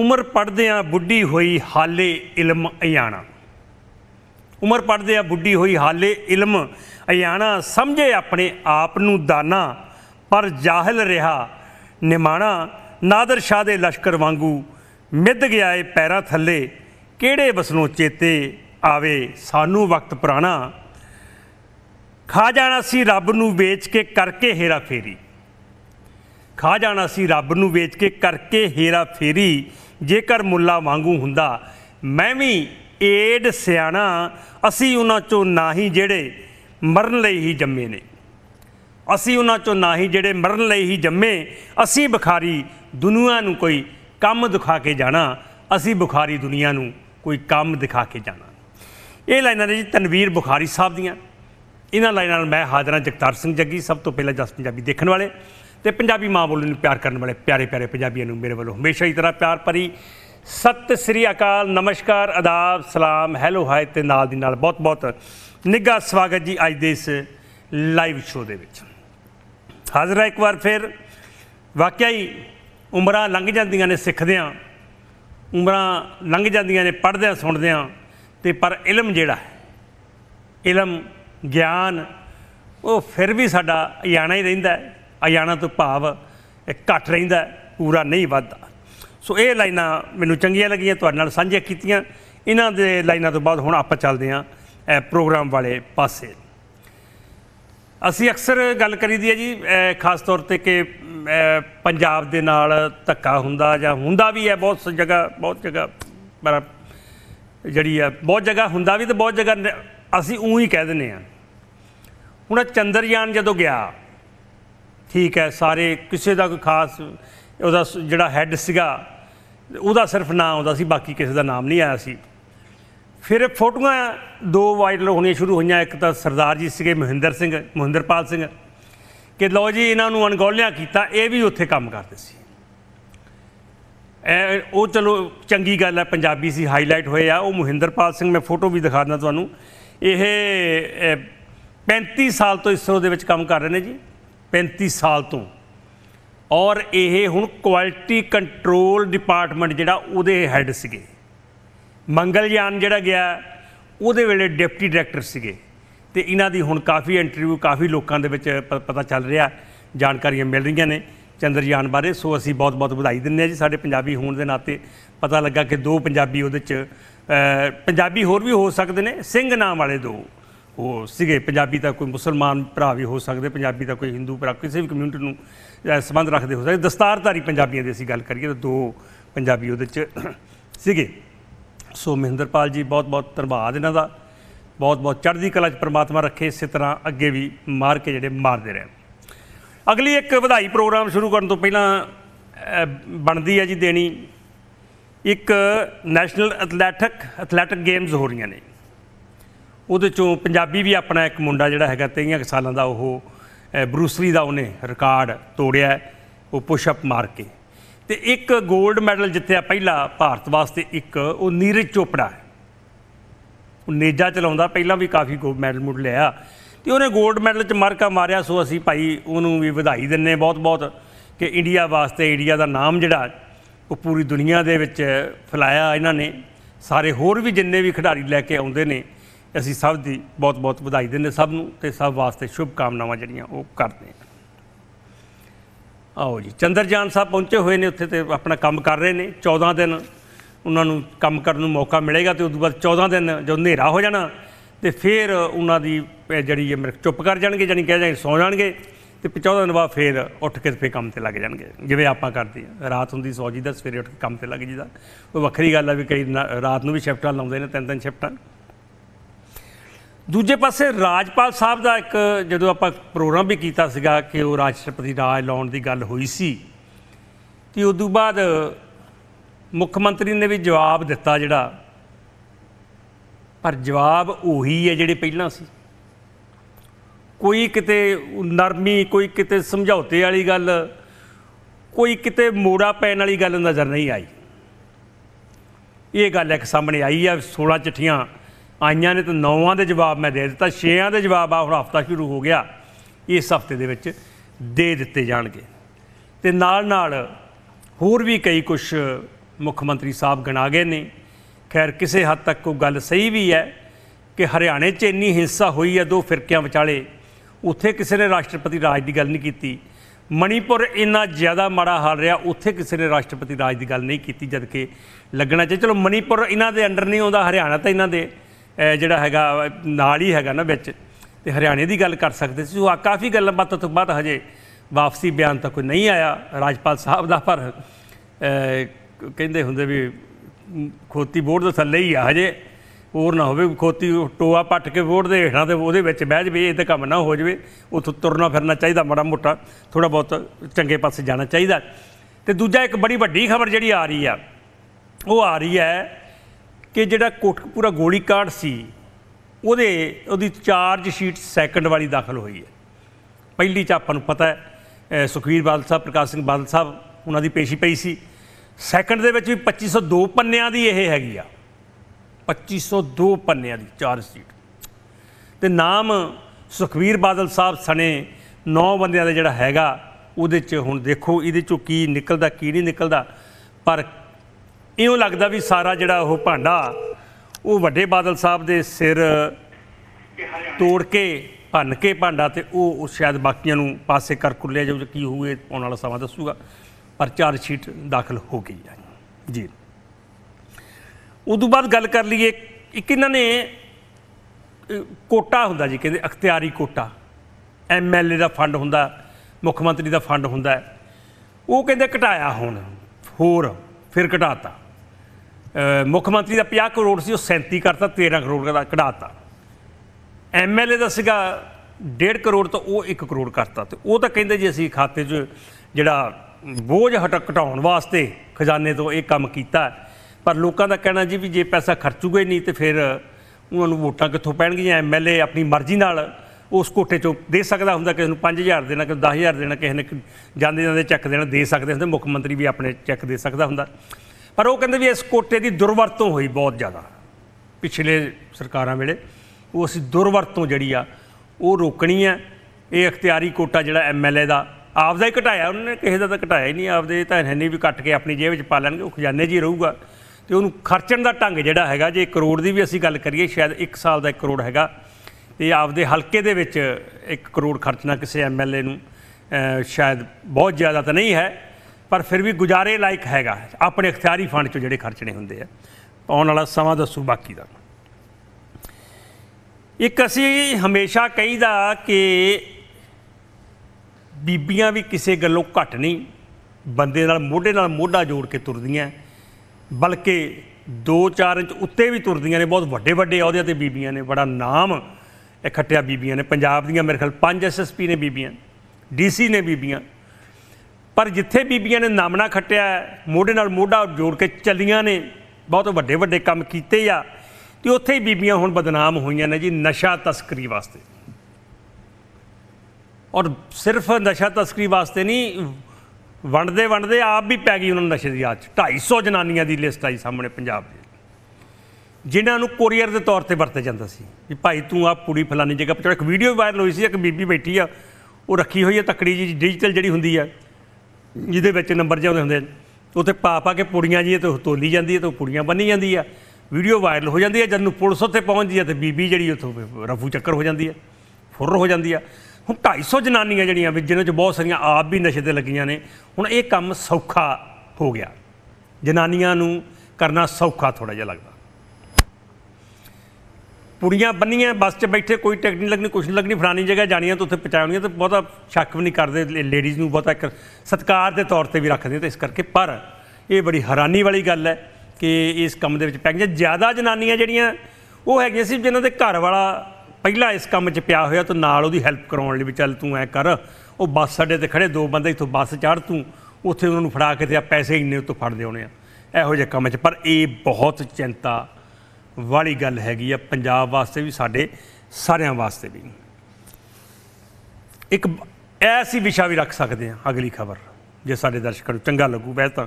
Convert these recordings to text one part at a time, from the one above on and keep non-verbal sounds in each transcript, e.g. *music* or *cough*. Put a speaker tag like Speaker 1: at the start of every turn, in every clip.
Speaker 1: ਉਮਰ ਪੜਦਿਆਂ ਬੁੱਢੀ ਹੋਈ ਹਾਲੇ ਇਲਮ ਅਯਾਣਾ ਉਮਰ ਪੜਦਿਆਂ ਬੁੱਢੀ ਹੋਈ ਹਾਲੇ ਇਲਮ ਅਯਾਣਾ ਸਮਝੇ ਆਪਣੇ ਆਪ ਨੂੰ ਦਾਨਾ ਪਰ ਜਾਹਲ ਰਿਹਾ ਨਿਮਾਣਾ ਨਾਦਰ ਸ਼ਾਹ ਦੇ ਲਸ਼ਕਰ ਵਾਂਗੂ ਮਿੱਧ ਗਿਆ ਏ ਪੈਰਾਂ ਥੱਲੇ ਕਿਹੜੇ ਬਸਨੋ ਚੇਤੇ ਆਵੇ ਸਾਨੂੰ ਵਕਤ ਪੁਰਾਣਾ ਖਾ ਜਾਣਾ ਸੀ ਰੱਬ ਨੂੰ ਵੇਚ ਕੇ ਕਰਕੇ ਹੇਰਾ ਫੇਰੀ ਖਾ ਜਾਣਾ ਸੀ ਰੱਬ ਨੂੰ ਵੇਚ ਕੇ ਕਰਕੇ ਹੇਰਾ ਫੇਰੀ ਜੇਕਰ ਮੁੱਲਾ ਵਾਂਗੂ ਹੁੰਦਾ ਮੈਂ ਵੀ ਏਡ ਸਿਆਣਾ ਅਸੀਂ ਉਹਨਾਂ ਚੋਂ ਨਾ ਹੀ ਜਿਹੜੇ ਮਰਨ ਲਈ ਹੀ ਜੰਮੇ ਨੇ ਅਸੀਂ ਉਹਨਾਂ ਚੋਂ ਨਾ ਹੀ ਜਿਹੜੇ ਮਰਨ ਲਈ ਹੀ ਜੰਮੇ ਅਸੀਂ ਬੁਖਾਰੀ ਦੁਨੀਆ ਨੂੰ ਕੋਈ ਕੰਮ ਦਿਖਾ ਕੇ ਜਾਣਾ ਅਸੀਂ ਬੁਖਾਰੀ ਦੁਨੀਆ ਨੂੰ ਕੋਈ ਕੰਮ ਦਿਖਾ ਕੇ ਜਾਣਾ ਇਹ ਲਾਈਨਾਂ ਨੇ ਜੀ ਤਨਵੀਰ ਬੁਖਾਰੀ ਸਾਹਿਬ ਦੀਆਂ ਇਹਨਾਂ ਲਾਈਨਾਂ ਨਾਲ ਮੈਂ ਹਾਜ਼ਰਾਂ ਜਗਤਾਰ ਸਿੰਘ ਜੱਗੀ ਸਭ ਤੋਂ ਪਹਿਲਾਂ ਜਸ ਪੰਜਾਬੀ ਦੇਖਣ ਵਾਲੇ ਤੇ ਪੰਜਾਬੀ ਮਾਂ ਬੋਲੀ ਨੂੰ ਪਿਆਰ ਕਰਨ ਵਾਲੇ ਪਿਆਰੇ ਪਿਆਰੇ ਪੰਜਾਬੀਆਂ ਨੂੰ ਮੇਰੇ ਵੱਲੋਂ ਹਮੇਸ਼ਾ ਹੀ ਤਰ੍ਹਾਂ ਪਿਆਰ ਭਰੀ ਸਤਿ ਸ੍ਰੀ ਅਕਾਲ ਨਮਸਕਾਰ ਆਦਾਬ ਸਲਾਮ ਹੈਲੋ ਹਾਈ ਤੇ ਨਾਲ ਦੀ ਨਾਲ ਬਹੁਤ ਬਹੁਤ ਨਿੱਘਾ ਸਵਾਗਤ ਜੀ ਅੱਜ ਦੇ ਇਸ ਲਾਈਵ ਸ਼ੋਅ ਦੇ ਵਿੱਚ ਹਾਜ਼ਰ ਹਾਂ ਇੱਕ ਵਾਰ ਫਿਰ ਵਾਕਿਆ ਹੀ ਉਮਰਾਂ ਲੰਘ ਜਾਂਦੀਆਂ ਨੇ ਸਿੱਖਦਿਆਂ ਉਮਰਾਂ ਲੰਘ ਜਾਂਦੀਆਂ ਨੇ ਪੜ੍ਹਦਿਆਂ ਸੁਣਦਿਆਂ ਤੇ ਪਰ ਇਲਮ ਜਿਹੜਾ ਹੈ ਇਲਮ ਗਿਆਨ ਉਹ ਫਿਰ ਵੀ ਸਾਡਾ ਅਜਾਣਾ ਹੀ ਰਹਿੰਦਾ ਹੈ ਅਜਾਣਾ ਤੋਂ ਭਾਵ ਘਟ ਰਹਿੰਦਾ ਪੂਰਾ ਨਹੀਂ ਵੱਧਦਾ ਸੋ ਇਹ ਲਾਈਨਾਂ ਮੈਨੂੰ ਚੰਗੀਆਂ ਲੱਗੀਆਂ ਤੁਹਾਡੇ ਨਾਲ ਸਾਂਝੀਆਂ ਕੀਤੀਆਂ ਇਹਨਾਂ ਦੇ ਲਾਈਨਾਂ ਤੋਂ ਬਾਅਦ ਹੁਣ ਆਪਾਂ ਚੱਲਦੇ ਹਾਂ ਇਹ ਪ੍ਰੋਗਰਾਮ ਵਾਲੇ ਪਾਸੇ ਅਸੀਂ ਅਕਸਰ ਗੱਲ ਕਰੀਦੀ ਹੈ ਜੀ ਖਾਸ ਤੌਰ ਤੇ ਕਿ ਪੰਜਾਬ ਦੇ ਨਾਲ ਧੱਕਾ ਹੁੰਦਾ ਜਾਂ ਹੁੰਦਾ ਵੀ ਹੈ ਬਹੁਤ ਜਗ੍ਹਾ ਬਹੁਤ ਜਗ੍ਹਾ ਪਰ ਜਿਹੜੀ ਹੈ ਬਹੁਤ ਜਗ੍ਹਾ ਹੁੰਦਾ ਵੀ ਤੇ ਬਹੁਤ ਜਗ੍ਹਾ ਅਸੀਂ ਉਹੀ ਕਹਿ ਦਿੰਨੇ ਆ ਹੁਣ ਚੰਦਰਯਾਨ ਜਦੋਂ ਗਿਆ ਠੀਕ ਹੈ ਸਾਰੇ ਕਿਸੇ ਦਾ ਕੋਈ ਖਾਸ ਉਹਦਾ ਜਿਹੜਾ ਹੈੱਡ ਸੀਗਾ ਉਹਦਾ ਸਿਰਫ ਨਾਮ ਆਉਂਦਾ ਸੀ ਬਾਕੀ ਕਿਸੇ ਦਾ ਨਾਮ ਨਹੀਂ ਆਇਆ ਸੀ ਫਿਰ ਫੋਟੋਆਂ ਦੋ ਵਾਇਰਲ ਹੋਣੀਆਂ ਸ਼ੁਰੂ ਹੋਈਆਂ ਇੱਕ ਤਾਂ ਸਰਦਾਰ ਜੀ ਸੀਗੇ ਮਹਿੰਦਰ ਸਿੰਘ ਮਹਿੰਦਰਪਾਲ ਸਿੰਘ ਕਿ ਲੋ ਜੀ ਇਹਨਾਂ ਨੂੰ ਅਣਗੌਲਿਆ ਕੀਤਾ ਇਹ ਵੀ ਉੱਥੇ ਕੰਮ ਕਰਦੇ ਸੀ ਐ ਉਹ ਚਲੋ ਚੰਗੀ ਗੱਲ ਹੈ ਪੰਜਾਬੀ ਸੀ ਹਾਈਲਾਈਟ ਹੋਏ ਆ ਉਹ ਮਹਿੰਦਰਪਾਲ ਸਿੰਘ ਮੈਂ ਫੋਟੋ ਵੀ ਦਿਖਾ ਦਿੰਦਾ ਤੁਹਾਨੂੰ ਇਹ 35 ਸਾਲ ਤੋਂ ਇਸਰੋ ਦੇ ਵਿੱਚ ਕੰਮ ਕਰ ਰਹੇ ਨੇ ਜੀ 35 ਸਾਲ ਤੋਂ ਔਰ ਇਹ ਹੁਣ ਕੁਆਲਿਟੀ ਕੰਟਰੋਲ ਡਿਪਾਰਟਮੈਂਟ ਜਿਹੜਾ ਉਹਦੇ ਹੈੱਡ ਸੀਗੇ ਮੰਗਲਯਾਨ ਜਿਹੜਾ ਗਿਆ ਉਹਦੇ ਵੇਲੇ ਡਿਪਟੀ ਡਾਇਰੈਕਟਰ ਸੀਗੇ ਤੇ ਇਹਨਾਂ ਦੀ ਹੁਣ ਕਾਫੀ ਇੰਟਰਵਿਊ ਕਾਫੀ ਲੋਕਾਂ ਦੇ ਵਿੱਚ ਪਤਾ ਚੱਲ ਰਿਹਾ ਜਾਣਕਾਰੀਆਂ ਮਿਲ ਰਹੀਆਂ ਨੇ ਚੰਦਰਯਾਨ ਬਾਰੇ ਸੋ ਅਸੀਂ ਬਹੁਤ-ਬਹੁਤ ਵਧਾਈ ਦਿੰਦੇ ਆ ਜੀ ਸਾਡੇ ਪੰਜਾਬੀ ਹੋਣ ਦੇ ਨਾਤੇ ਪਤਾ ਲੱਗਾ ਕਿ ਦੋ ਪੰਜਾਬੀ ਉਹਦੇ ਚ ਪੰਜਾਬੀ ਹੋਰ ਵੀ ਹੋ ਸਕਦੇ ਨੇ ਸਿੰਘ ਨਾਮ ਵਾਲੇ ਦੋ ਉਹ ਸੀਗੇ ਪੰਜਾਬੀ ਦਾ ਕੋਈ ਮੁਸਲਮਾਨ ਭਰਾ ਵੀ ਹੋ ਸਕਦੇ ਪੰਜਾਬੀ ਦਾ ਕੋਈ ਹਿੰਦੂ ਭਰਾ ਕਿਸੇ ਵੀ ਕਮਿਊਨਿਟੀ ਨੂੰ ਸੰਬੰਧ ਰੱਖਦੇ ਹੋ ਸਕਦੇ ਦਸਤਾਰਧਾਰੀ ਪੰਜਾਬੀਆਂ ਦੀ ਅਸੀਂ ਗੱਲ ਕਰੀਏ ਤਾਂ ਦੋ ਪੰਜਾਬੀ ਉਹਦੇ ਚ *clears throat* ਸੀਗੇ ਸੋ ਮਹਿੰਦਰਪਾਲ ਜੀ ਬਹੁਤ ਬਹੁਤ ਧੰਨਵਾਦ ਇਹਨਾਂ ਦਾ ਬਹੁਤ ਬਹੁਤ ਚੜ੍ਹਦੀ ਕਲਾ ਚ ਪ੍ਰਮਾਤਮਾ ਰੱਖੇ ਇਸੇ ਤਰ੍ਹਾਂ ਅੱਗੇ ਵੀ ਮਾਰ ਕੇ ਜਿਹੜੇ ਮਾਰਦੇ ਰਹੇ ਅਗਲੀ ਇੱਕ ਵਧਾਈ ਪ੍ਰੋਗਰਾਮ ਸ਼ੁਰੂ ਕਰਨ ਤੋਂ ਪਹਿਲਾਂ ਬਣਦੀ ਹੈ ਜੀ ਦੇਣੀ ਇੱਕ ਨੈਸ਼ਨਲ ਐਥਲੈਟਿਕ ਐਥਲੈਟਿਕ ਗੇਮਸ ਹੋ ਰਹੀਆਂ ਨੇ ਉਹਦੇ ਚੋਂ ਪੰਜਾਬੀ ਵੀ ਆਪਣਾ ਇੱਕ ਮੁੰਡਾ ਜਿਹੜਾ ਹੈਗਾ 23 ਸਾਲਾਂ ਦਾ ਉਹ ਬਰੂਸਲੀ ਦਾ ਉਹਨੇ ਰਿਕਾਰਡ ਤੋੜਿਆ ਉਹ ਪੁਸ਼ ਅਪ ਮਾਰ ਕੇ ਤੇ ਇੱਕ 골ਡ ਮੈਡਲ ਜਿੱਤਿਆ ਪਹਿਲਾ ਭਾਰਤ ਵਾਸਤੇ ਇੱਕ ਉਹ ਨੀਰਜ ਚੋਪੜਾ ਉਹ ਨੇਜਾ ਚਲਾਉਂਦਾ ਪਹਿਲਾਂ ਵੀ ਕਾਫੀ 골ਡ ਮੈਡਲ ਮੁੱਢ ਲਿਆ ਤੇ ਉਹਨੇ 골ਡ ਮੈਡਲ ਚ ਮਰਕਾ ਮਾਰਿਆ ਸੋ ਅਸੀਂ ਭਾਈ ਉਹਨੂੰ ਵੀ ਵਧਾਈ ਦਿੰਨੇ ਬਹੁਤ ਬਹੁਤ ਕਿ ਇੰਡੀਆ ਵਾਸਤੇ ਇੰਡੀਆ ਦਾ ਨਾਮ ਜਿਹੜਾ ਉਹ ਪੂਰੀ ਦੁਨੀਆ ਦੇ ਵਿੱਚ ਫਲਾਇਆ ਇਹਨਾਂ ਨੇ ਸਾਰੇ ਹੋਰ ਵੀ ਜਿੰਨੇ ਵੀ ਖਿਡਾਰੀ ਲੈ ਕੇ ਆਉਂਦੇ ਨੇ ਅਸੀਂ ਸਭ ਦੀ ਬਹੁਤ-ਬਹੁਤ ਵਧਾਈ ਦਿੰਦੇ ਸਭ ਨੂੰ ਤੇ ਸਭ ਵਾਸਤੇ ਸ਼ੁਭ ਕਾਮਨਾਵਾਂ ਜਿਹੜੀਆਂ ਉਹ ਕਰਦੇ ਆਂ ਆਓ ਜੀ ਚੰਦਰਜਾਨ ਸਾਹਿਬ ਪਹੁੰਚੇ ਹੋਏ ਨੇ ਉੱਥੇ ਤੇ ਆਪਣਾ ਕੰਮ ਕਰ ਰਹੇ ਨੇ 14 ਦਿਨ ਉਹਨਾਂ ਨੂੰ ਕੰਮ ਕਰਨ ਨੂੰ ਮੌਕਾ ਮਿਲੇਗਾ ਤੇ ਉਸ ਤੋਂ ਬਾਅਦ 14 ਦਿਨ ਜਦੋਂ ਹਨੇਰਾ ਹੋ ਜਾਣਾ ਤੇ ਫਿਰ ਉਹਨਾਂ ਦੀ ਜਿਹੜੀ ਇਹ ਚੁੱਪ ਕਰ ਜਾਣਗੇ ਜਾਨੀ ਕਹਿ ਜਾਣਗੇ ਸੌ ਜਾਣਗੇ ਤੇ 14 ਦਿਨ ਬਾਅਦ ਫਿਰ ਉੱਠ ਕੇ ਫੇਰ ਕੰਮ ਤੇ ਲੱਗ ਜਾਣਗੇ ਜਿਵੇਂ ਆਪਾਂ ਕਰਦੇ ਆ ਰਾਤ ਹੁੰਦੀ ਸੌ ਜੀ ਦਾ ਸਵੇਰੇ ਉੱਠ ਕੇ ਕੰਮ ਤੇ ਲੱਗ ਜੀਦਾ ਉਹ ਵੱਖਰੀ ਗੱਲ ਆ ਵੀ ਕਈ ਰਾਤ ਨੂੰ ਵੀ ਸ਼ਿਫਟਾਂ ਲਾਉਂਦੇ ਨੇ ਤਿੰਨ ਤਿੰਨ ਸ਼ਿਫਟਾਂ ਦੂਜੇ ਪਾਸੇ ਰਾਜਪਾਲ ਸਾਹਿਬ ਦਾ ਇੱਕ ਜਦੋਂ ਆਪਾਂ ਪ੍ਰੋਗਰਾਮ ਵੀ ਕੀਤਾ ਸੀਗਾ ਕਿ ਉਹ ਰਾਸ਼ਟਰਪਤੀ ਰਾਜ ਲਾਉਣ ਦੀ ਗੱਲ ਹੋਈ ਸੀ ਤੇ ਉਸ ਤੋਂ ਬਾਅਦ ਮੁੱਖ ਮੰਤਰੀ ਨੇ ਵੀ ਜਵਾਬ ਦਿੱਤਾ ਜਿਹੜਾ ਪਰ ਜਵਾਬ ਉਹੀ ਹੈ ਜਿਹੜੇ ਪਹਿਲਾਂ ਸੀ ਕੋਈ ਕਿਤੇ ਨਰਮੀ ਕੋਈ ਕਿਤੇ ਸਮਝੌਤੇ ਵਾਲੀ ਗੱਲ ਕੋਈ ਕਿਤੇ ਮੋੜਾ ਪੈਣ ਵਾਲੀ ਗੱਲ ਨਜ਼ਰ ਨਹੀਂ ਆਈ ਇਹ ਗੱਲ ਇੱਕ ਸਾਹਮਣੇ ਆਈ ਆ 16 ਚਿੱਠੀਆਂ ਆਈਆਂ ਨੇ ਤਾਂ ਨੌਵਾਂ ਦੇ ਜਵਾਬ ਮੈਂ ਦੇ ਦਿੱਤਾ ਛੇਆਂ ਦੇ ਜਵਾਬ ਆ ਹੁਣ ਹਫਤਾ ਸ਼ੁਰੂ ਹੋ ਗਿਆ ਇਸ ਹਫਤੇ ਦੇ ਵਿੱਚ ਦੇ ਦਿੱਤੇ ਜਾਣਗੇ ਤੇ ਨਾਲ ਨਾਲ ਹੋਰ ਵੀ ਕਈ ਕੁਝ ਮੁੱਖ ਮੰਤਰੀ ਸਾਹਿਬ ਗਣਾ ਗਏ ਨੇ ਖੈਰ ਕਿਸੇ ਹੱਦ ਤੱਕ ਕੋਈ ਗੱਲ ਸਹੀ ਵੀ ਹੈ ਕਿ ਹਰਿਆਣੇ 'ਚ ਇੰਨੀ ਹਿੰਸਾ ਹੋਈ ਹੈ ਦੋ ਫਿਰਕਿਆਂ ਵਿਚਾਲੇ ਉੱਥੇ ਕਿਸੇ ਨੇ ਰਾਸ਼ਟਰਪਤੀ ਰਾਜ ਦੀ ਗੱਲ ਨਹੀਂ ਕੀਤੀ ਮਣੀਪੁਰ ਇੰਨਾ ਜ਼ਿਆਦਾ ਮਾੜਾ ਹਾਲ ਰਿਹਾ ਉੱਥੇ ਕਿਸੇ ਨੇ ਰਾਸ਼ਟਰਪਤੀ ਰਾਜ ਦੀ ਗੱਲ ਨਹੀਂ ਕੀਤੀ ਜਦਕਿ ਲੱਗਣਾ ਚਾਹੀਦਾ ਚਲੋ ਮਣੀਪੁਰ ਇਹਨਾਂ ਦੇ ਅੰਡਰ ਨਹੀਂ ਆਉਂਦਾ ਹਰਿਆਣਾ ਤਾਂ ਇਹਨਾਂ ਦੇ ਜਿਹੜਾ ਹੈਗਾ ਨਾਲ ਹੀ ਹੈਗਾ ਨਾ ਵਿੱਚ ਤੇ ਹਰਿਆਣੇ ਦੀ ਗੱਲ ਕਰ ਸਕਦੇ ਸੀ ਉਹ ਕਾਫੀ ਗੱਲਾਂ ਬਾਤਾਂ ਤੋਂ ਬਾਅਦ ਹਜੇ ਵਾਪਸੀ ਬਿਆਨ ਤਾਂ ਕੋਈ ਨਹੀਂ ਆਇਆ ਰਾਜਪਾਲ ਸਾਹਿਬ ਦਾ ਪਰ ਕਹਿੰਦੇ ਹੁੰਦੇ ਵੀ ਖੋਤੀ ਬੋਰਡ ਦੇ ਥੱਲੇ ਹੀ ਆ ਹਜੇ ਹੋਰ ਨਾ ਹੋਵੇ ਖੋਤੀ ਟੋਆ ਪੱਟ ਕੇ ਬੋਰਡ ਦੇ ਹੇਠਾਂ ਤੇ ਉਹਦੇ ਵਿੱਚ ਬਹਿ ਜਵੇ ਇਹ ਤਾਂ ਕੰਮ ਨਾ ਹੋ ਜਵੇ ਉੱਥੋਂ ਤੁਰਨਾ ਫਿਰਨਾ ਚਾਹੀਦਾ ਮੜਾ ਮੋਟਾ ਥੋੜਾ ਬਹੁਤ ਚੰਗੇ ਪਾਸੇ ਜਾਣਾ ਚਾਹੀਦਾ ਤੇ ਦੂਜਾ ਇੱਕ ਬੜੀ ਵੱਡੀ ਖਬਰ ਜਿਹੜੀ ਆ ਰਹੀ ਆ ਉਹ ਆ ਰਹੀ ਹੈ ਕਿ ਜਿਹੜਾ ਕੋਟਕਪੂਰਾ ਗੋਲੀਕਾਂਡ ਸੀ ਉਹਦੇ ਉਹਦੀ ਚਾਰਜ ਸ਼ੀਟ ਸੈਕੰਡ ਵਾਲੀ ਦਾਖਲ ਹੋਈ ਹੈ ਪਹਿਲੀ ਚ ਆਪਾਂ ਨੂੰ ਪਤਾ ਹੈ ਸੁਖਵੀਰ ਬਾਦਲ ਸਾਹਿਬ ਪ੍ਰਕਾਸ਼ ਸਿੰਘ ਬਾਦਲ ਸਾਹਿਬ ਉਹਨਾਂ ਦੀ ਪੇਸ਼ੀ ਪਈ ਸੀ ਸੈਕੰਡ ਦੇ ਵਿੱਚ ਵੀ 2502 ਪੰਨਿਆਂ ਦੀ ਇਹ ਹੈਗੀ ਆ 2502 ਪੰਨਿਆਂ ਦੀ ਚਾਰਜ ਸ਼ੀਟ ਤੇ ਨਾਮ ਸੁਖਵੀਰ ਬਾਦਲ ਸਾਹਿਬ ਸਣੇ 9 ਬੰਦਿਆਂ ਦਾ ਜਿਹੜਾ ਹੈਗਾ ਉਹਦੇ 'ਚ ਹੁਣ ਦੇਖੋ ਇਹਦੇ 'ਚੋਂ ਕੀ ਨਿਕਲਦਾ ਕੀ ਨਹੀਂ ਨਿਕਲਦਾ ਪਰ ਇਉਂ ਲੱਗਦਾ ਵੀ ਸਾਰਾ ਜਿਹੜਾ ਉਹ ਭਾਂਡਾ ਉਹ ਵੱਡੇ ਬਾਦਲ ਸਾਹਿਬ ਦੇ ਸਿਰ ਤੋੜ ਕੇ ਭੰਨ ਕੇ ਭਾਂਡਾ ਤੇ ਉਹ ਸ਼ਾਇਦ ਬਾਕੀਆਂ ਨੂੰ ਪਾਸੇ ਕਰ ਕੁੱਲਿਆ ਜੋ ਕੀ ਹੋਊਗਾ ਆਉਣ ਵਾਲਾ ਸਮਾਂ ਦੱਸੂਗਾ ਪਰ ਚਾਰ ਸ਼ੀਟ ਦਾਖਲ ਹੋ ਗਈ ਹੈ ਜੀ ਉਦੋਂ ਬਾਅਦ ਗੱਲ ਕਰ ਲਈਏ ਇੱਕ ਇਹਨਾਂ ਨੇ ਕੋਟਾ ਹੁੰਦਾ ਜੀ ਕਹਿੰਦੇ ਅਖਤਿਆਰੀ ਕੋਟਾ ਐਮਐਲਏ ਦਾ ਫੰਡ ਹੁੰਦਾ ਮੁੱਖ ਮੰਤਰੀ ਦਾ ਫੰਡ ਹੁੰਦਾ ਉਹ ਕਹਿੰਦੇ ਘਟਾਇਆ ਹੁਣ ਹੋਰ ਫਿਰ ਘਟਾਤਾ ਮੁੱਖ ਮੰਤਰੀ ਦਾ 50 ਕਰੋੜ ਸੀ ਉਹ 37 ਕਰਤਾ 13 ਕਰੋੜ ਦਾ ਕਢਾਤਾ ਐਮਐਲਏ ਦਾ ਸੀਗਾ 1.5 ਕਰੋੜ ਤਾਂ ਉਹ 1 ਕਰੋੜ ਕਰਤਾ ਤੇ ਉਹ ਤਾਂ ਕਹਿੰਦੇ ਜੀ ਅਸੀਂ ਖਾਤੇ 'ਚ ਜਿਹੜਾ ਬੋਝ ਹਟਾ ਘਟਾਉਣ ਵਾਸਤੇ ਖਜ਼ਾਨੇ ਤੋਂ ਇਹ ਕੰਮ ਕੀਤਾ ਪਰ ਲੋਕਾਂ ਦਾ ਕਹਿਣਾ ਜੀ ਵੀ ਜੇ ਪੈਸਾ ਖਰਚੂਗਾ ਹੀ ਨਹੀਂ ਤੇ ਫਿਰ ਉਹਨਾਂ ਨੂੰ ਵੋਟਾਂ ਕਿੱਥੋਂ ਪੈਣਗੀਆਂ ਐਮਐਲਏ ਆਪਣੀ ਮਰਜ਼ੀ ਨਾਲ ਉਸ ਕੋਟੇ ਚੋਂ ਦੇ ਸਕਦਾ ਹੁੰਦਾ ਕਿਸੇ ਨੂੰ 5000 ਦੇਣਾ ਕਿਸੇ ਨੂੰ 10000 ਦੇਣਾ ਕਿਸੇ ਨੇ ਜਾਂਦੇ ਜਾਂਦੇ ਚੈੱਕ ਦੇਣਾ ਦੇ ਸਕਦੇ ਹੁੰਦੇ ਮੁੱਖ ਮੰਤਰੀ ਵੀ ਆਪਣੇ ਚੈੱਕ ਦੇ ਸਕਦਾ ਹੁੰਦਾ ਪਰ ਉਹ ਕਹਿੰਦੇ ਵੀ ਇਸ ਕੋਟੇ ਦੀ ਦੁਰਵਰਤੋਂ ਹੋਈ ਬਹੁਤ ਜ਼ਿਆਦਾ ਪਿਛਲੇ ਸਰਕਾਰਾਂ ਵੇਲੇ ਉਹ ਅਸੀਂ ਦੁਰਵਰਤੋਂ ਜਿਹੜੀ ਆ ਉਹ ਰੋਕਣੀ ਆ ਇਹ ਇਖਤਿਆਰੀ ਕੋਟਾ ਜਿਹੜਾ ਐਮਐਲਏ ਦਾ ਆਪਦਾ ਹੀ ਘਟਾਇਆ ਉਹਨਾਂ ਨੇ ਕਿਸੇ ਦਾ ਤਾਂ ਘਟਾਇਆ ਹੀ ਨਹੀਂ ਆਪਦੇ ਤਾਂ ਹੈ ਨਹੀਂ ਵੀ ਕੱਟ ਕੇ ਆਪਣੀ ਜੇਬ ਵਿੱਚ ਪਾ ਲੈਣਗੇ ਉਹ ਖਜ਼ਾਨੇ 'ਚ ਹੀ ਰਹੂਗਾ ਤੇ ਉਹਨੂੰ ਖਰਚਣ ਦਾ ਢੰਗ ਜਿਹੜਾ ਹੈਗਾ ਜੇ 1 ਕਰੋੜ ਦੀ ਵੀ ਅਸੀਂ ਗੱਲ ਕਰੀਏ ਸ਼ਾਇਦ 1 ਸਾਲ ਦਾ 1 ਕਰੋੜ ਹੈਗਾ ਤੇ ਆਪਦੇ ਹਲਕੇ ਦੇ ਵਿੱਚ 1 ਕਰੋੜ ਖਰਚਣਾ ਕਿਸੇ ਐਮਐਲਏ ਨੂੰ ਸ਼ਾਇਦ ਬਹੁਤ ਜ਼ਿਆਦਾ ਤਾਂ ਨਹੀਂ ਹੈ ਪਰ ਫਿਰ ਵੀ ਗੁਜ਼ਾਰੇ ਲਾਇਕ ਹੈਗਾ ਆਪਣੇ ਇਖਤਿਆਰੀ ਫੰਡ ਚੋਂ ਜਿਹੜੇ ਖਰਚਣੇ ਹੁੰਦੇ ਆ ਆਉਣ ਵਾਲਾ ਸਮਾਂ ਦੱਸੂ ਬਾਕੀ ਦਾ ਇੱਕ ਅਸੀਂ ਹਮੇਸ਼ਾ ਕਹੀਦਾ ਕਿ ਬੀਬੀਆਂ ਵੀ ਕਿਸੇ ਗੱਲੋਂ ਘਟ ਨਹੀਂ ਬੰਦੇ ਨਾਲ ਮੋਢੇ ਨਾਲ ਮੋਢਾ ਜੋੜ ਕੇ ਤੁਰਦੀਆਂ ਬਲਕਿ 2-4 ਇੰਚ ਉੱਤੇ ਵੀ ਤੁਰਦੀਆਂ ਨੇ ਬਹੁਤ ਵੱਡੇ ਵੱਡੇ ਅਹੁਦਿਆਂ ਤੇ ਬੀਬੀਆਂ ਨੇ ਬੜਾ ਨਾਮ ਇਕੱਠਿਆ ਬੀਬੀਆਂ ਨੇ ਪੰਜਾਬ ਦੀਆਂ ਮੇਰੇ ਖਿਆਲ 5 ਐਸਐਸਪੀ ਨੇ ਬੀਬੀਆਂ ਡੀਸੀ ਨੇ ਬੀਬੀਆਂ ਪਰ ਜਿੱਥੇ ਬੀਬੀਆਂ ਨੇ ਨਾਮਣਾ ਖੱਟਿਆ ਮੋਢੇ ਨਾਲ ਮੋਢਾ ਜੋੜ ਕੇ ਚੱਲੀਆਂ ਨੇ ਬਹੁਤ ਵੱਡੇ ਵੱਡੇ ਕੰਮ ਕੀਤੇ ਆ ਤੇ ਉੱਥੇ ਹੀ ਬੀਬੀਆਂ ਹੁਣ ਬਦਨਾਮ ਹੋਈਆਂ ਨੇ ਜੀ ਨਸ਼ਾ ਤਸਕਰੀ ਵਾਸਤੇ ਔਰ ਸਿਰਫ ਨਸ਼ਾ ਤਸਕਰੀ ਵਾਸਤੇ ਨਹੀਂ ਵੰਡਦੇ ਵੰਡਦੇ ਆਪ ਵੀ ਪੈ ਗਈ ਉਹਨਾਂ ਨਸ਼ੇ ਦੀ ਆਦਤ 250 ਜਨਾਨੀਆਂ ਦੀ ਲਿਸਟ ਆਈ ਸਾਹਮਣੇ ਪੰਜਾਬ ਦੀ ਜਿਨ੍ਹਾਂ ਨੂੰ ਕੋਰੀਅਰ ਦੇ ਤੌਰ ਤੇ ਵਰਤੇ ਜਾਂਦਾ ਸੀ ਵੀ ਭਾਈ ਤੂੰ ਆ ਪੂਰੀ ਫਲਾਨੀ ਜਗ੍ਹਾ ਪਰ ਇੱਕ ਵੀਡੀਓ ਵਾਇਰਲ ਹੋਈ ਸੀ ਇੱਕ ਬੀਬੀ ਬੈਠੀ ਆ ਉਹ ਰੱਖੀ ਹੋਈ ਹੈ ਤਕੜੀ ਜੀ ਡਿਜੀਟਲ ਜਿਹੜੀ ਹੁੰਦੀ ਆ ਜਿਹਦੇ ਵਿੱਚ ਨੰਬਰ ਜਿਹਾ ਹੁੰਦੇ ਹੁੰਦੇ ਉੱਥੇ ਪਾ ਪਾ ਕੇ ਪੁੜੀਆਂ ਜੀ ਤੇ ਤੋਲੀ ਜਾਂਦੀ ਹੈ ਤੇ ਪੁੜੀਆਂ ਬੰਨੀ ਜਾਂਦੀ ਆ ਵੀਡੀਓ ਵਾਇਰਲ ਹੋ ਜਾਂਦੀ ਹੈ ਜਦ ਨੂੰ ਪੁਲਿਸ ਉੱਥੇ ਪਹੁੰਚਦੀ ਹੈ ਤੇ ਬੀਬੀ ਜਿਹੜੀ ਉੱਥੋਂ ਰਫੂ ਚੱਕਰ ਹੋ ਜਾਂਦੀ ਹੈ ਫੁਰ ਹੋ ਜਾਂਦੀ ਆ ਹੁਣ 250 ਜਨਾਨੀਆਂ ਜਿਹੜੀਆਂ ਵੀ ਜਿਹਨਾਂ 'ਚ ਬਹੁਤ ਸਾਰੀਆਂ ਆਪ ਵੀ ਨਸ਼ੇ ਤੇ ਲੱਗੀਆਂ ਨੇ ਹੁਣ ਇਹ ਕੰਮ ਸੌਖਾ ਹੋ ਗਿਆ ਜਨਾਨੀਆਂ ਨੂੰ ਕਰਨਾ ਸੌਖਾ ਥੋੜਾ ਜਿਹਾ ਲੱਗਦਾ ਪੁੜੀਆਂ ਬੰਨੀਆਂ ਬੱਸ 'ਚ ਬੈਠੇ ਕੋਈ ਟਿਕਟ ਨਹੀਂ ਲੱਗਣੀ ਕੁਛ ਨਹੀਂ ਲੱਗਣੀ ਫਲਾਣੀ ਜਗ੍ਹਾ ਜਾਣੀਆਂ ਤਾਂ ਉੱਥੇ ਪਹੁੰਚਾਉਣੀਆਂ ਤੇ ਬਹੁਤਾ ਸ਼ੱਕ ਵੀ ਨਹੀਂ ਕਰਦੇ ਲੇਡੀਜ਼ ਨੂੰ ਬਹੁਤਾ ਇੱਕ ਸਤਕਾਰ ਦੇ ਤੌਰ ਤੇ ਵੀ ਰੱਖਦੇ ਤੇ ਇਸ ਕਰਕੇ ਪਰ ਇਹ ਬੜੀ ਹੈਰਾਨੀ ਵਾਲੀ ਗੱਲ ਹੈ ਕਿ ਇਸ ਕੰਮ ਦੇ ਵਿੱਚ ਪੈ ਗਈਆਂ ਜ਼ਿਆਦਾ ਜਨਾਨੀਆਂ ਜਿਹੜੀਆਂ ਉਹ ਹੈਗੀਆਂ ਸੀ ਜਿਨ੍ਹਾਂ ਦੇ ਘਰ ਵਾਲਾ ਪਹਿਲਾਂ ਇਸ ਕੰਮ 'ਚ ਪਿਆ ਹੋਇਆ ਤਾਂ ਨਾਲ ਉਹਦੀ ਹੈਲਪ ਕਰਾਉਣ ਲਈ ਵੀ ਚੱਲ ਤੂੰ ਐ ਕਰ ਉਹ ਬੱਸ ਸਾਡੇ ਤੇ ਖੜੇ ਦੋ ਬੰਦੇ ਇਥੋਂ ਬੱਸ ਚੜ ਤੂੰ ਉੱਥੇ ਉਹਨਾਂ ਨੂੰ ਫੜਾ ਕੇ ਤੇ ਆ ਪੈਸੇ ਇੰਨੇ ਉੱਤੋਂ ਫੜ ਲਿਆਉਣੇ ਆ ਇਹੋ ਜਿਹੇ ਕੰਮ 'ਚ ਪਰ ਇਹ ਬਹੁਤ ਚਿੰਤਾ ਵਾਲੀ ਗੱਲ ਹੈਗੀ ਆ ਪੰਜਾਬ ਵਾਸਤੇ ਵੀ ਸਾਡੇ ਸਾਰਿਆਂ ਵਾਸਤੇ ਵੀ ਇੱਕ ਐਸੀ ਵਿਸ਼ਾ ਵੀ ਰੱਖ ਸਕਦੇ ਆ ਅਗਲੀ ਖਬਰ ਜੇ ਸਾਡੇ ਦਰਸ਼ਕਾਂ ਨੂੰ ਚੰਗਾ ਲੱਗੂ ਵੈਸੇ ਤਾਂ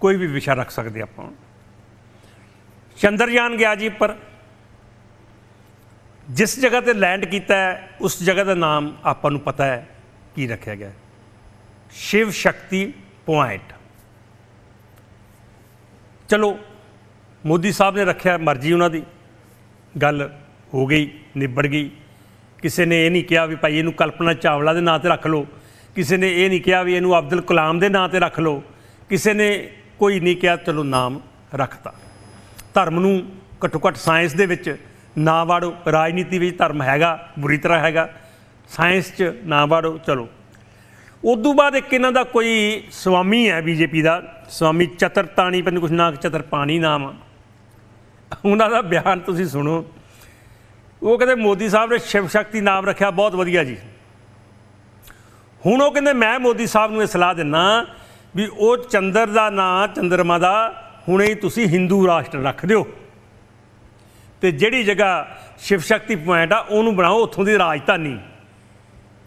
Speaker 1: ਕੋਈ ਵੀ ਵਿਸ਼ਾ ਰੱਖ ਸਕਦੇ ਆਪਾਂ ਚੰਦਰਯਾਨ ਗਿਆ ਜੀ ਪਰ ਜਿਸ ਜਗ੍ਹਾ ਤੇ ਲੈਂਡ ਕੀਤਾ ਹੈ ਉਸ ਜਗ੍ਹਾ ਦਾ ਨਾਮ ਆਪਾਂ ਨੂੰ ਪਤਾ ਹੈ ਕੀ ਰੱਖਿਆ ਗਿਆ ਸ਼ਿਵ ਸ਼ਕਤੀ ਪੁਆਇੰਟ ਚਲੋ ਮੋਦੀ ਸਾਹਿਬ ਨੇ ਰੱਖਿਆ ਮਰਜ਼ੀ ਉਹਨਾਂ ਦੀ ਗੱਲ ਹੋ ਗਈ ਨਿਬੜ ਗਈ ਕਿਸੇ ਨੇ ਇਹ ਨਹੀਂ ਕਿਹਾ ਵੀ ਭਾਈ ਇਹਨੂੰ ਕਲਪਨਾ ਚਾਵਲਾ ਦੇ ਨਾਂ ਤੇ ਰੱਖ ਲਓ ਕਿਸੇ ਨੇ ਇਹ ਨਹੀਂ ਕਿਹਾ ਵੀ ਇਹਨੂੰ ਅਬਦੁਲ ਕਲਾਮ ਦੇ ਨਾਂ ਤੇ ਰੱਖ ਲਓ ਕਿਸੇ ਨੇ ਕੋਈ ਨਹੀਂ ਕਿਹਾ ਚਲੋ ਨਾਮ ਰੱਖਤਾ ਧਰਮ ਨੂੰ ਘੱਟੋ ਘੱਟ ਸਾਇੰਸ ਦੇ ਵਿੱਚ ਨਾ ਵੜੋ ਰਾਜਨੀਤੀ ਵਿੱਚ ਧਰਮ ਹੈਗਾ ਬੁਰੀ ਤਰ੍ਹਾਂ ਹੈਗਾ ਸਾਇੰਸ 'ਚ ਨਾ ਵੜੋ ਚਲੋ ਉਦੋਂ ਬਾਅਦ ਇੱਕ ਇਹਨਾਂ ਦਾ ਕੋਈ ਸਵਾਮੀ ਹੈ ਬੀਜੇਪੀ ਦਾ ਸਵਾਮੀ ਚਤਰਤਾਣੀ ਪੰਨ ਕੁਛ ਨਾ ਚਤਰਪਾਣੀ ਨਾਮ ਆ ਉਹਨਾਂ ਦਾ ਬਿਆਨ ਤੁਸੀਂ ਸੁਣੋ ਉਹ ਕਹਿੰਦੇ ਮੋਦੀ ਸਾਹਿਬ ਨੇ ਸ਼ਿਵ ਸ਼ਕਤੀ ਨਾਮ ਰੱਖਿਆ ਬਹੁਤ ਵਧੀਆ ਜੀ ਹੁਣ ਉਹ ਕਹਿੰਦੇ ਮੈਂ ਮੋਦੀ ਸਾਹਿਬ ਨੂੰ ਇਹ ਸਲਾਹ ਦਿੰਨਾ ਵੀ ਉਹ ਚੰਦਰ ਦਾ ਨਾਂ ਚੰਦਰਮਾ ਦਾ ਹੁਣੇ ਹੀ ਤੁਸੀਂ ਹਿੰਦੂ ਰਾਸ਼ਟਰ ਰੱਖ ਦਿਓ ਤੇ ਜਿਹੜੀ ਜਗ੍ਹਾ ਸ਼ਿਵ ਸ਼ਕਤੀ ਪੁਆਇੰਟ ਆ ਉਹਨੂੰ ਬਣਾਓ ਉੱਥੋਂ ਦੀ ਰਾਜਧਾਨੀ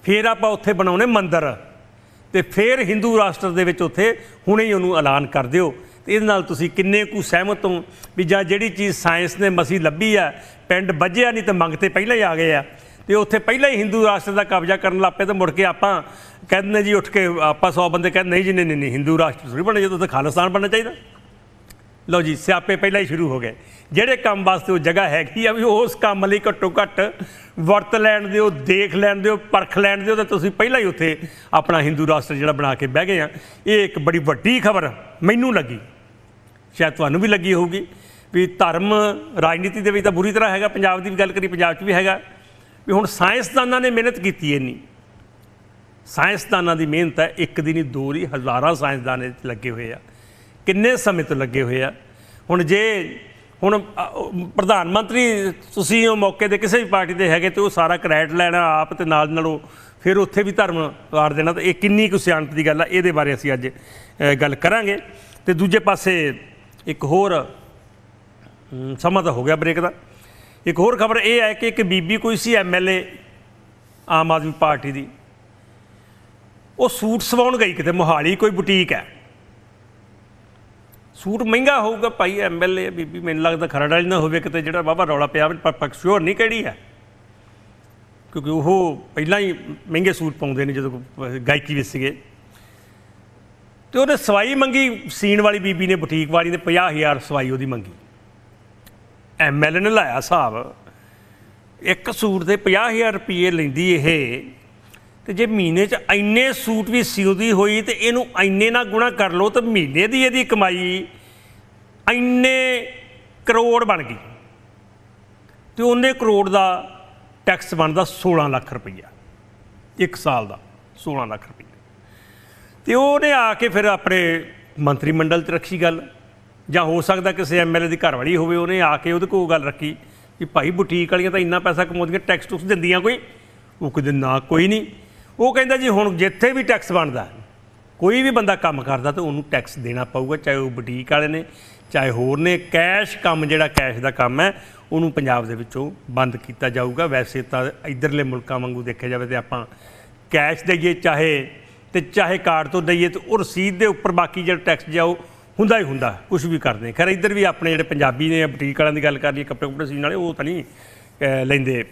Speaker 1: ਫੇਰ ਆਪਾਂ ਉੱਥੇ ਬਣਾਉਣੇ ਮੰਦਰ ਤੇ ਫੇਰ ਹਿੰਦੂ ਰਾਸ਼ਟਰ ਦੇ ਵਿੱਚ ਉੱਥੇ ਹੁਣੇ ਹੀ ਉਹਨੂੰ ਐਲਾਨ ਕਰ ਦਿਓ ਤੇ ਇਹਦੇ ਨਾਲ ਤੁਸੀਂ ਕਿੰਨੇ ਕੁ ਸਹਿਮਤ ਹੋ ਵੀ ਜਾਂ ਜਿਹੜੀ ਚੀਜ਼ ਸਾਇੰਸ ਨੇ ਮਸੀ ਲੱਭੀ ਆ ਪਿੰਡ ਵੱਜਿਆ ਨਹੀਂ ਤੇ ਮੰਗਤੇ ਪਹਿਲਾਂ ਹੀ ਆ ਗਏ ਆ ਤੇ ਉੱਥੇ ਪਹਿਲਾਂ ਹੀ ਹਿੰਦੂ ਰਾਸ਼ਟਰ ਦਾ ਕਬਜ਼ਾ ਕਰਨ ਲੱਪੇ ਤੇ ਮੁੜ ਕੇ ਆਪਾਂ ਕਹਿੰਦੇ ਜੀ ਉੱਠ ਕੇ ਆਪਾਂ 100 ਬੰਦੇ ਕਹਿੰਦੇ ਨਹੀਂ ਜੀ ਨਹੀਂ ਨਹੀਂ ਹਿੰਦੂ ਰਾਸ਼ਟਰ ਸੁਰੀ ਬਣੇ ਜਦੋਂ ਤਾਂ ਖਾਲਸਾਣ ਬਣਨਾ ਚਾਹੀਦਾ ਲਓ ਜੀ ਸਿਆਪੇ ਪਹਿਲਾਂ ਹੀ ਸ਼ੁਰੂ ਹੋ ਗਏ ਜਿਹੜੇ ਕੰਮ ਵਾਸਤੇ ਉਹ ਜਗ੍ਹਾ ਹੈਗੀ ਆ ਵੀ ਉਸ ਕੰਮ ਲਈ ਘੱਟੋ ਘੱਟ ਵਰਤ ਲੈਣ ਦਿਓ ਦੇਖ ਲੈਣ ਦਿਓ ਪਰਖ ਲੈਣ ਦਿਓ ਤਾਂ ਤੁਸੀਂ ਪਹਿਲਾਂ ਹੀ ਉੱਥੇ ਆਪਣਾ ਹਿੰਦੂ ਰਾਸ਼ਟਰ ਜਿਹੜਾ ਬਣਾ ਕੇ ਬਹਿ ਗਏ ਆ ਇਹ ਇੱਕ ਬੜੀ ਵੱਡੀ ਖਬਰ ਮੈਨੂੰ ਲੱਗੀ ਸ਼ਾਇਦ ਤੁਹਾਨੂੰ ਵੀ ਲੱਗੀ ਹੋਊਗੀ ਵੀ ਧਰਮ ਰਾਜਨੀਤੀ ਦੇ ਵਿੱਚ ਤਾਂ ਬੁਰੀ ਤਰ੍ਹਾਂ ਹੈਗਾ ਪੰਜਾਬ ਦੀ ਵੀ ਗੱਲ ਕਰੀ ਪੰਜਾਬ 'ਚ ਵੀ ਹੈਗਾ ਵੀ ਹੁਣ ਸਾਇੰਸਦਾਨਾਂ ਨੇ ਮਿਹਨਤ ਕੀਤੀ ਇੰਨੀ ਸਾਇੰਸਦਾਨਾਂ ਦੀ ਮਿਹਨਤ ਹੈ ਇੱਕ ਦੀ ਨਹੀਂ ਦੋ ਨਹੀਂ ਹਜ਼ਾਰਾਂ ਸਾਇੰਸਦਾਨ ਇਹ ਲੱਗੇ ਹੋਏ ਆ ਕਿੰਨੇ ਸਮੇਂ ਤੋਂ ਲੱਗੇ ਹੋਏ ਆ ਹੁਣ ਜੇ ਹੁਣ ਪ੍ਰਧਾਨ ਮੰਤਰੀ ਤੁਸੀਂ ਉਹ ਮੌਕੇ ਦੇ ਕਿਸੇ ਵੀ ਪਾਰਟੀ ਦੇ ਹੈਗੇ ਤੇ ਉਹ ਸਾਰਾ ਕ੍ਰੈਡਿਟ ਲੈਣਾ ਆਪ ਤੇ ਨਾਲ ਨਾਲ ਉਹ ਫਿਰ ਉੱਥੇ ਵੀ ਧਰਮ ਵਾਰ ਦੇਣਾ ਤਾਂ ਇਹ ਕਿੰਨੀ ਕੁ ਸਿਆਣਤ ਦੀ ਗੱਲ ਆ ਇਹਦੇ ਬਾਰੇ ਅਸੀਂ ਅੱਜ ਗੱਲ ਕਰਾਂਗੇ ਤੇ ਦੂਜੇ ਪਾਸੇ ਇੱਕ ਹੋਰ ਸਮਾਂ ਤਾਂ ਹੋ ਗਿਆ ਬ੍ਰੇਕ ਦਾ ਇੱਕ ਹੋਰ ਖਬਰ ਇਹ ਹੈ ਕਿ ਇੱਕ ਬੀਬੀ ਕੋਈ ਸੀ ਐਮਐਲਏ ਆਮ ਆਦਮੀ ਪਾਰਟੀ ਦੀ ਉਹ ਸੂਟ ਸਵਾਉਣ ਗਈ ਕਿਤੇ ਮੁਹਾਲੀ ਕੋਈ ਬੁਟੀਕ ਹੈ ਸੂਟ ਮਹਿੰਗਾ ਹੋਊਗਾ ਭਾਈ ਐਮਐਲਏ ਬੀਬੀ ਮੈਨੂੰ ਲੱਗਦਾ ਖਰੜ ਵਾਲੀ ਨਾ ਹੋਵੇ ਕਿਤੇ ਜਿਹੜਾ ਬਾਬਾ ਰੌਲਾ ਪਿਆ ਪਰ ਪੱਕ ਸ਼ੋਰ ਨਹੀਂ ਕਿਹੜੀ ਹੈ ਕਿਉਂਕਿ ਉਹ ਪਹਿਲਾਂ ਹੀ ਮਹਿੰਗੇ ਸੂਟ ਪਾਉਂਦੇ ਨੇ ਜਦੋਂ ਗਾਇਕੀ ਵਿੱਚ ਸੀਗੇ ਤੇ ਉਹਨੇ ਸਵਾਈ ਮੰਗੀ ਸੀਣ ਵਾਲੀ ਬੀਬੀ ਨੇ ਬੁਟੀਕ ਵਾਲੀ ਨੇ 50000 ਸਵਾਈ ਉਹਦੀ ਮੰਗੀ ਐਮਐਲ ਨੇ ਲਾਇਆ ਹਿਸਾਬ ਇੱਕ ਸੂਟ ਦੇ 50000 ਰੁਪਏ ਲੈਂਦੀ ਇਹ ਤੇ ਜੇ ਮਹੀਨੇ 'ਚ ਐਨੇ ਸੂਟ ਵੀ ਸਿਉਦੀ ਹੋਈ ਤੇ ਇਹਨੂੰ ਐਨੇ ਨਾਲ ਗੁਣਾ ਕਰ ਲਓ ਤਾਂ ਮਹੀਨੇ ਦੀ ਇਹਦੀ ਕਮਾਈ ਐਨੇ ਕਰੋੜ ਬਣ ਗਈ ਤੇ ਉਹਨੇ ਕਰੋੜ ਦਾ ਟੈਕਸ ਬਣਦਾ 16 ਲੱਖ ਰੁਪਈਆ ਇੱਕ ਸਾਲ ਦਾ 16 ਲੱਖ ਰੁਪਈਆ ਤੇ ਉਹਨੇ ਆ ਕੇ ਫਿਰ ਆਪਣੇ ਮੰਤਰੀ ਮੰਡਲ 'ਚ ਰੱਖੀ ਗੱਲ ਜਾਂ ਹੋ ਸਕਦਾ ਕਿਸੇ ਐਮਐਲਏ ਦੀ ਘਰਵਾਲੀ ਹੋਵੇ ਉਹਨੇ ਆ ਕੇ ਉਹਦੇ ਕੋਲ ਗੱਲ ਰੱਖੀ ਕਿ ਭਾਈ ਬੁਟੀਕ ਵਾਲੀਆਂ ਤਾਂ ਇੰਨਾ ਪੈਸਾ ਕਮਾਉਂਦੀਆਂ ਟੈਕਸ ਟੁਕਸ ਦਿੰਦੀਆਂ ਕੋਈ ਉਹ ਕਹਿੰਦੇ ਨਾ ਕੋਈ ਨਹੀਂ ਉਹ ਕਹਿੰਦਾ ਜੀ ਹੁਣ ਜਿੱਥੇ ਵੀ ਟੈਕਸ ਬਣਦਾ ਕੋਈ ਵੀ ਬੰਦਾ ਕੰਮ ਕਰਦਾ ਤਾਂ ਉਹਨੂੰ ਟੈਕਸ ਦੇਣਾ ਪਊਗਾ ਚਾਹੇ ਉਹ ਬੁਟੀਕ ਵਾਲੇ ਨੇ ਚਾਹੇ ਹੋਰ ਨੇ ਕੈਸ਼ ਕੰਮ ਜਿਹੜਾ ਕੈਸ਼ ਦਾ ਕੰਮ ਹੈ ਉਹਨੂੰ ਪੰਜਾਬ ਦੇ ਵਿੱਚੋਂ ਬੰਦ ਕੀਤਾ ਜਾਊਗਾ ਵੈਸੇ ਤਾਂ ਇਧਰਲੇ ਮੁਲਕਾਂ ਵਾਂਗੂ ਦੇਖਿਆ ਜਾਵੇ ਤੇ ਆਪਾਂ ਕੈਸ਼ ਦੇਈਏ ਚਾਹੇ ਤੇ ਚਾਹੇ ਕਾਰਡ ਤੋਂ ਦਈਏ ਤੇ ਉਹ ਰਸੀਦ ਦੇ ਉੱਪਰ ਬਾਕੀ ਜਿਹੜਾ ਟੈਕਸ ਜਾਓ ਹੁੰਦਾ ਹੀ ਹੁੰਦਾ ਕੁਝ ਵੀ ਕਰਦੇ ਖੈਰ ਇੱਧਰ ਵੀ ਆਪਣੇ ਜਿਹੜੇ ਪੰਜਾਬੀ ਨੇ ਬੁਟੀਕ ਵਾਲਿਆਂ ਦੀ ਗੱਲ ਕਰ ਲਈ ਕੱਪੜੇ ਕੁੱਪੜੇ ਸੀ ਵਾਲੇ ਉਹ ਤਾਂ ਨਹੀਂ ਲੈਂਦੇ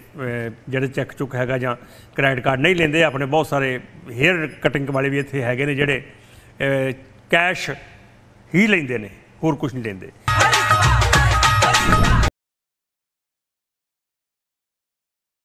Speaker 1: ਜਿਹੜੇ ਚੈੱਕ ਚੁੱਕ ਹੈਗਾ ਜਾਂ ਕ੍ਰੈਡਿਟ ਕਾਰਡ ਨਹੀਂ ਲੈਂਦੇ ਆਪਣੇ ਬਹੁਤ ਸਾਰੇ ਹੇਅਰ ਕਟਿੰਗ ਵਾਲੇ ਵੀ ਇੱਥੇ ਹੈਗੇ ਨੇ ਜਿਹੜੇ ਕੈਸ਼ ਹੀ ਲੈਂਦੇ ਨੇ ਹੋਰ ਕੁਝ ਨਹੀਂ ਲੈਂਦੇ